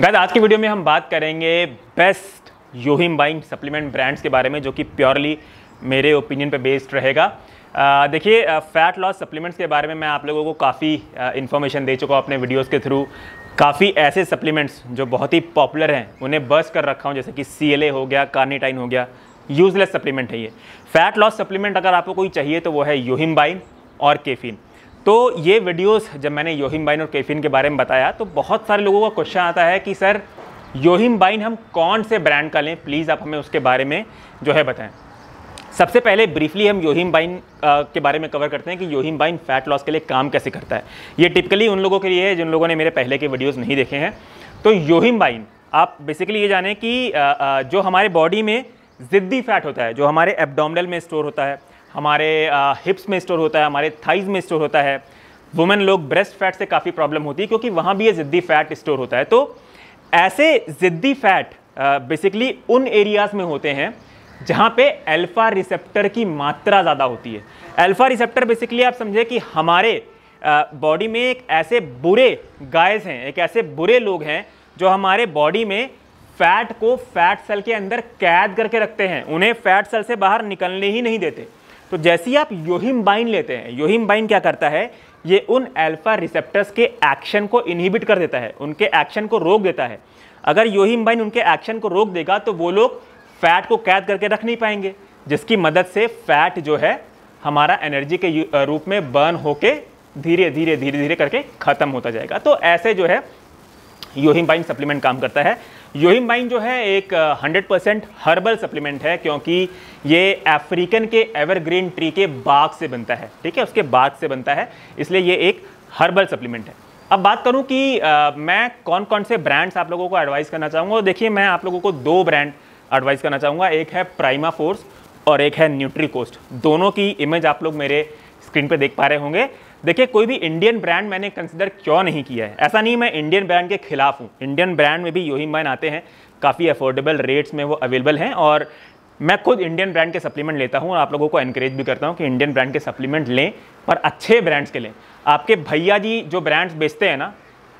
gas आज की video में हम बात करेंगे best yohimbine supplement brands के बारे में जो कि प्योरली मेरे ओपिनियन पे बेस्ड रहेगा देखिए फैट लॉस सप्लीमेंट्स के बारे में मैं आप लोगों को काफ़ी इन्फॉर्मेशन दे चुका हूँ अपने वीडियोस के थ्रू काफ़ी ऐसे सप्लीमेंट्स जो बहुत ही पॉपुलर हैं उन्हें बस कर रखा हूँ जैसे कि सी हो गया कार्निटाइन हो गया यूजलेस सप्लीमेंट है ये फैट लॉस सप्लीमेंट अगर आपको कोई चाहिए तो वो है योहिम बाइन और केफिन तो ये वीडियोस जब मैंने योहिम बाइन और कैफिन के बारे में बताया तो बहुत सारे लोगों का क्वेश्चन आता है कि सर योहिम बाइन हम कौन से ब्रांड का लें प्लीज़ आप हमें उसके बारे में जो है बताएं सबसे पहले ब्रीफली हम योहिम बाइन के बारे में कवर करते हैं कि योहिम बाइन फैट लॉस के लिए काम कैसे करता है ये टिपिकली उन लोगों के लिए है जिन लोगों ने मेरे पहले के वीडियोज़ नहीं देखे हैं तो योहिम बाइन आप बेसिकली ये जानें कि जो हमारे बॉडी में ज़िद्दी फैट होता है जो हमारे एबडोमिनल में स्टोर होता है हमारे हिप्स में स्टोर होता है हमारे थाइज में स्टोर होता है वुमेन लोग ब्रेस्ट फैट से काफ़ी प्रॉब्लम होती है क्योंकि वहाँ भी ये ज़िद्दी फैट स्टोर होता है तो ऐसे ज़िद्दी फैट बेसिकली उन एरियाज़ में होते हैं जहाँ पे अल्फ़ा रिसेप्टर की मात्रा ज़्यादा होती है अल्फ़ा रिसेप्टर बेसिकली आप समझे कि हमारे बॉडी में एक ऐसे बुरे गायज हैं एक ऐसे बुरे लोग हैं जो हमारे बॉडी में फैट को फैट सेल के अंदर कैद करके रखते हैं उन्हें फैट सेल से बाहर निकलने ही नहीं देते तो जैसे ही आप योहिम बाइन लेते हैं योहिम बाइन क्या करता है ये उन अल्फा रिसेप्टर्स के एक्शन को इनहिबिट कर देता है उनके एक्शन को रोक देता है अगर योहिम बाइन उनके एक्शन को रोक देगा तो वो लोग फैट को कैद करके रख नहीं पाएंगे जिसकी मदद से फैट जो है हमारा एनर्जी के रूप में बर्न होके धीरे धीरे धीरे धीरे करके ख़त्म होता जाएगा तो ऐसे जो है योहिम बाइन सप्लीमेंट काम करता है योहिम बाइन जो है एक 100 परसेंट हर्बल सप्लीमेंट है क्योंकि ये अफ्रीकन के एवरग्रीन ट्री के बाग से बनता है ठीक है उसके बाग से बनता है इसलिए ये एक हर्बल सप्लीमेंट है अब बात करूं कि आ, मैं कौन कौन से ब्रांड्स आप लोगों को एडवाइस करना चाहूँगा देखिए मैं आप लोगों को दो ब्रांड एडवाइस करना चाहूँगा एक है प्राइमा फोर्स और एक है न्यूट्री कोस्ट दोनों की इमेज आप लोग मेरे स्क्रीन पर देख पा रहे होंगे देखिए कोई भी इंडियन ब्रांड मैंने कंसिडर क्यों नहीं किया है ऐसा नहीं मैं इंडियन ब्रांड के खिलाफ हूँ इंडियन ब्रांड में भी यही मैन आते हैं काफ़ी अफोर्डेबल रेट्स में वो अवेलेबल हैं और मैं खुद इंडियन ब्रांड के सप्लीमेंट लेता हूँ और आप लोगों को एनकरेज भी करता हूँ कि इंडियन ब्रांड के सप्लीमेंट लें और अच्छे ब्रांड्स के लें आपके भैया जी जो ब्रांड्स बेचते हैं ना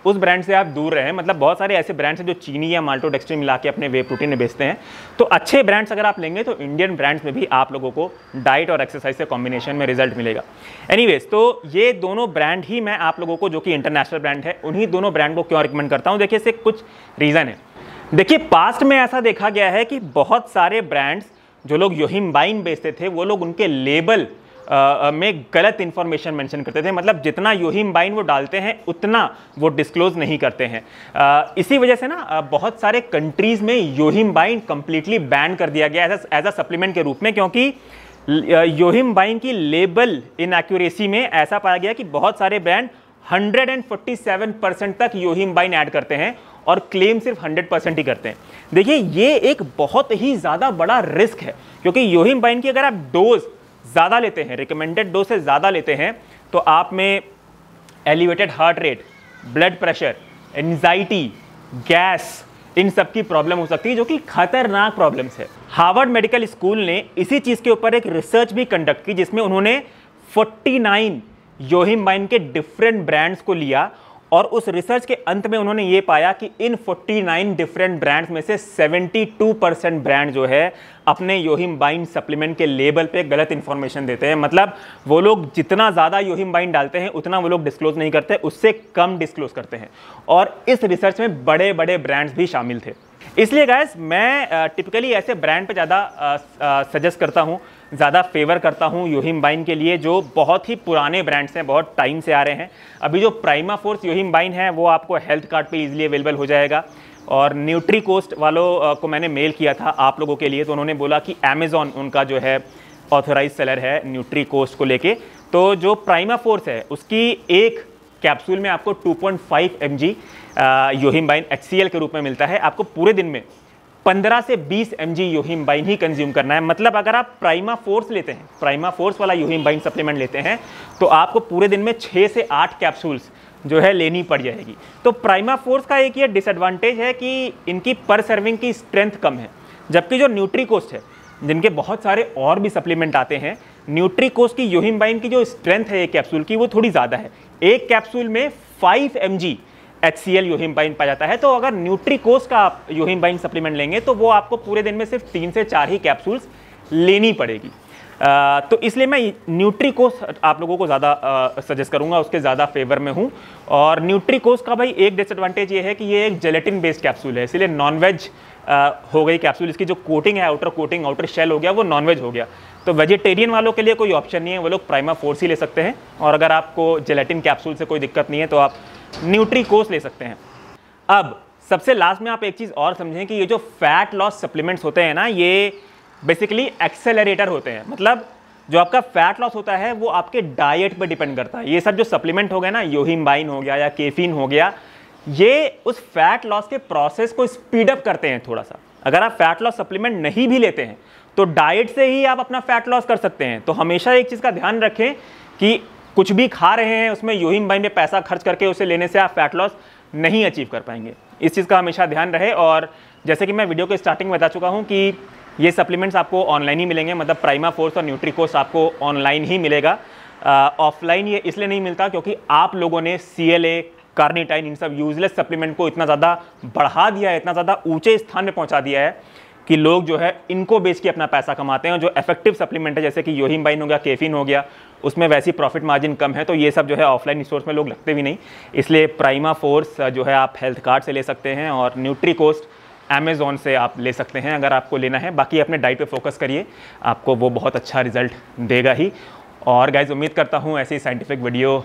उस ब्रांड से आप दूर रहें मतलब बहुत सारे ऐसे ब्रांड्स हैं जो चीनी या माल्टो डेक्सट्री मिला के अपने वे प्रोटीन में बेचते हैं तो अच्छे ब्रांड्स अगर आप लेंगे तो इंडियन ब्रांड्स में भी आप लोगों को डाइट और एक्सरसाइज से कॉम्बिनेशन में रिजल्ट मिलेगा एनी तो ये दोनों ब्रांड ही मैं आप लोगों को जो कि इंटरनेशनल ब्रांड है उन्हीं दोनों ब्रांड को क्यों रिकमेंड करता हूँ देखिए इससे कुछ रीज़न है देखिए पास्ट में ऐसा देखा गया है कि बहुत सारे ब्रांड्स जो लोग योहिम बाइन बेचते थे वो लोग उनके लेबल में गलत इन्फॉर्मेशन मेंशन करते थे मतलब जितना योहिम बाइन वो डालते हैं उतना वो डिस्क्लोज नहीं करते हैं आ, इसी वजह से ना बहुत सारे कंट्रीज़ में योहिम बाइन कंप्लीटली बैन कर दिया गया एज अ सप्लीमेंट के रूप में क्योंकि योहिम बाइन की लेबल इनएक्यूरेसी में ऐसा पाया गया कि बहुत सारे ब्रांड 147 परसेंट तक योहिम बाइन ऐड करते हैं और क्लेम सिर्फ 100 परसेंट ही करते हैं देखिए ये एक बहुत ही ज़्यादा बड़ा रिस्क है क्योंकि योहिम बाइन की अगर आप डोज ज़्यादा लेते हैं रिकमेंडेड डोज से ज़्यादा लेते हैं तो आप में elevated heart rate blood pressure anxiety gas इन सब की प्रॉब्लम हो सकती है जो कि खतरनाक प्रॉब्लम्स है हार्वर्ड मेडिकल स्कूल ने इसी चीज़ के ऊपर एक रिसर्च भी कंडक्ट की जिसमें उन्होंने 49 योहिम बाइन के डिफरेंट ब्रांड्स को लिया और उस रिसर्च के अंत में उन्होंने ये पाया कि इन 49 डिफरेंट ब्रांड्स में से 72 परसेंट ब्रांड जो है अपने योहिम बाइन सप्लीमेंट के लेबल पे गलत इन्फॉर्मेशन देते हैं मतलब वो लोग जितना ज़्यादा योहिम बाइन डालते हैं उतना वो लोग डिस्क्लोज नहीं करते उससे कम डिस्क्लोज करते हैं और इस रिसर्च में बड़े बड़े ब्रांड्स भी शामिल थे इसलिए गैस मैं टिपिकली ऐसे ब्रांड पे ज़्यादा सजेस्ट करता हूँ ज़्यादा फेवर करता हूँ योहिम बाइन के लिए जो बहुत ही पुराने ब्रांड्स हैं बहुत टाइम से आ रहे हैं अभी जो प्राइमा फोर्स योहिम बाइन है वो आपको हेल्थ कार्ड पे इजीली अवेलेबल हो जाएगा और न्यूट्री कोस्ट वालों को मैंने मेल किया था आप लोगों के लिए तो उन्होंने बोला कि अमेज़ॉन उनका जो है ऑथोराइज सेलर है न्यूट्री कोस्ट को लेके तो जो प्राइमा फोर्स है उसकी एक कैप्सूल में आपको 2.5 एम जी योहिम बाइन एच के रूप में मिलता है आपको पूरे दिन में 15 से 20 एम जी योहिम बाइन ही कंज्यूम करना है मतलब अगर आप प्राइमा फोर्स लेते हैं प्राइमा फोर्स वाला यूहिम बाइन सप्लीमेंट लेते हैं तो आपको पूरे दिन में 6 से 8 कैप्सूल्स जो है लेनी पड़ जाएगी तो प्राइमा फोर्स का एक ये डिसएडवांटेज है कि इनकी पर सर्विंग की स्ट्रेंथ कम है जबकि जो न्यूट्री है जिनके बहुत सारे और भी सप्लीमेंट आते हैं न्यूट्री की योहिम बाइन की जो स्ट्रेंथ है एक कैप्सूल की वो थोड़ी ज़्यादा है एक कैप्सूल में five M G H C L बाइन पाया जाता है तो अगर न्यूट्रिकोस का आप यूहिम्बाइन सप्लीमेंट लेंगे तो वो आपको पूरे दिन में सिर्फ तीन से चार ही कैप्सूल्स लेनी पड़ेगी आ, तो इसलिए मैं न्यूट्रिकोस आप लोगों को ज़्यादा सजेस्ट करूँगा उसके ज़्यादा फेवर में हूँ और न्यूट्रिकोस का भाई एक डिसएडवांटेज ये है कि ये एक जेलेटिन बेस्ड कैप्सूल है इसलिए नॉनवेज हो गई कैप्सूल इसकी जो कोटिंग है आउटर कोटिंग आउटर शेल हो गया वो नॉनवेज हो गया तो वेजिटेरियन वालों के लिए कोई ऑप्शन नहीं है वो लोग प्राइमा फोर्स ही ले सकते हैं और अगर आपको जेलेटिन कैप्सूल से कोई दिक्कत नहीं है तो आप न्यूट्री ले सकते हैं अब सबसे लास्ट में आप एक चीज़ और समझें कि ये जो फैट लॉस सप्लीमेंट्स होते हैं ना ये बेसिकली एक्सेलरेटर होते हैं मतलब जो आपका फैट लॉस होता है वो आपके डाइट पर डिपेंड करता है ये सब जो सप्लीमेंट हो गया ना योहिम्बाइन हो गया या केफिन हो गया ये उस फैट लॉस के प्रोसेस को स्पीडअप करते हैं थोड़ा सा अगर आप फैट लॉस सप्लीमेंट नहीं भी लेते हैं तो डाइट से ही आप अपना फैट लॉस कर सकते हैं तो हमेशा एक चीज़ का ध्यान रखें कि कुछ भी खा रहे हैं उसमें यूहिम भाई में पैसा खर्च करके उसे लेने से आप फैट लॉस नहीं अचीव कर पाएंगे इस चीज़ का हमेशा ध्यान रहे और जैसे कि मैं वीडियो के स्टार्टिंग में बता चुका हूँ कि ये सप्लीमेंट्स आपको ऑनलाइन ही मिलेंगे मतलब प्राइमा फोर्स और न्यूट्रिकोस आपको ऑनलाइन ही मिलेगा ऑफलाइन ये इसलिए नहीं मिलता क्योंकि आप लोगों ने सी एल ए कार्निटाइन इन सब यूजलेस सप्लीमेंट को इतना ज़्यादा बढ़ा दिया है इतना ज़्यादा ऊँचे स्थान में पहुँचा दिया है कि लोग जो है इनको बेच के अपना पैसा कमाते हैं और जो इफेक्टिव सप्लीमेंट है जैसे कि बाइन हो गया केफिन हो गया उसमें वैसी प्रॉफिट मार्जिन कम है तो ये सब जो है ऑफलाइन स्टोर्स में लोग लगते भी नहीं इसलिए प्राइमा फोर्स जो है आप हेल्थ कार्ड से ले सकते हैं और न्यूट्री कोस्ट अमेज़ोन से आप ले सकते हैं अगर आपको लेना है बाकी अपने डाइट पे फोकस करिए आपको वो बहुत अच्छा रिजल्ट देगा ही और गाइज उम्मीद करता हूँ ऐसी साइंटिफिक वीडियो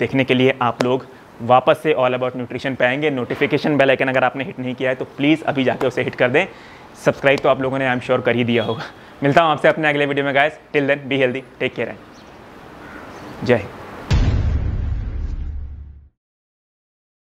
देखने के लिए आप लोग वापस से ऑल अबाउट न्यूट्रिशन पाएंगे नोटिफिकेशन बेल आइकन अगर आपने हिट नहीं किया है तो प्लीज़ अभी जाके उसे हिट कर दें सब्सक्राइब तो आप लोगों ने आई एम श्योर कर ही दिया होगा मिलता हूँ आपसे अपने अगले वीडियो में guys till then be healthy take care and जय हिंद